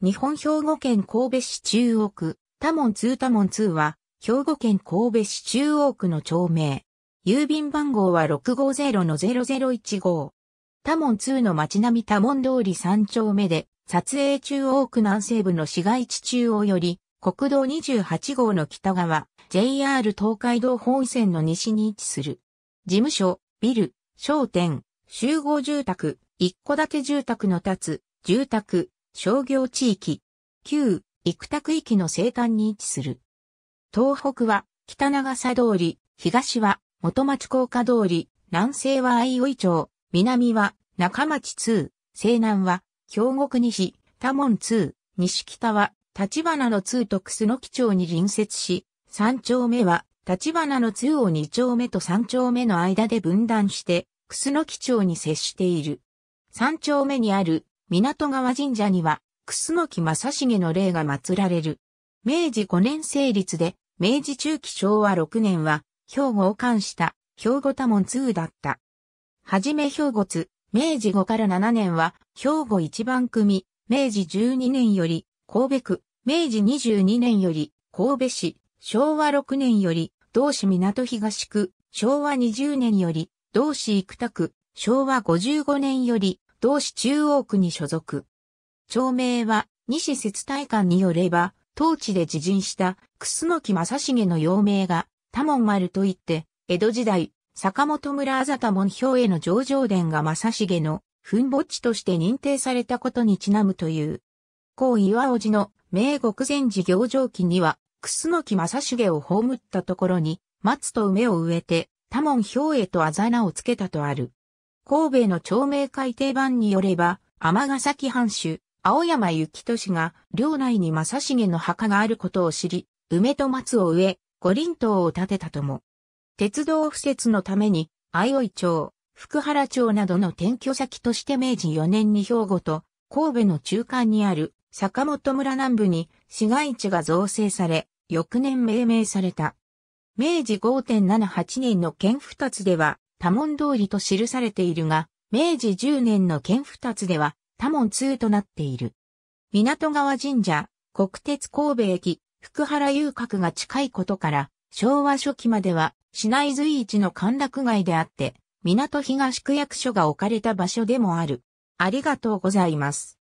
日本兵庫県神戸市中央区、多門通多門通は、兵庫県神戸市中央区の町名。郵便番号は650-0015。多門通の町並み多門通り3丁目で、撮影中央区南西部の市街地中央より、国道28号の北側、JR 東海道本線の西に位置する。事務所、ビル、商店、集合住宅、一戸建て住宅の立つ、住宅、商業地域、旧、生田区域の西端に位置する。東北は、北長佐通り、東は、元町高架通り、南西は相生町、南は、中町通、西南は、京極西、多門通、西北は、立花の通と楠木町に隣接し、三丁目は、立花の通を二丁目と三丁目の間で分断して、楠木町に接している。三丁目にある港川神社には、楠木正成の霊が祀られる。明治5年成立で、明治中期昭和6年は、兵庫を冠した、兵庫多門通だった。はじめ兵庫津、明治5から7年は、兵庫一番組、明治12年より、神戸区、明治22年より、神戸市、昭和6年より、同市港東区、昭和20年より、同市生田区、昭和55年より、同市中央区に所属。町名は、西節大官によれば、当地で自陣した楠木正成の幼名が、多門丸といって、江戸時代、坂本村あざた門標への上場殿が正成の墳墓地として認定されたことにちなむという。高岩尾寺の名国前寺行上記には、楠木正成を葬ったところに、松と梅を植えて、多門標へとあざ名をつけたとある。神戸の町名改定版によれば、尼崎藩主、青山幸俊が、領内に正重の墓があることを知り、梅と松を植え、五輪塔を建てたとも。鉄道敷設のために、愛生町、福原町などの転居先として明治4年に兵庫と、神戸の中間にある坂本村南部に市街地が造成され、翌年命名された。明治5.78年の県二つでは、多門通りと記されているが、明治10年の県二つでは多門通となっている。港川神社、国鉄神戸駅、福原遊郭が近いことから、昭和初期までは市内随一の歓楽街であって、港東区役所が置かれた場所でもある。ありがとうございます。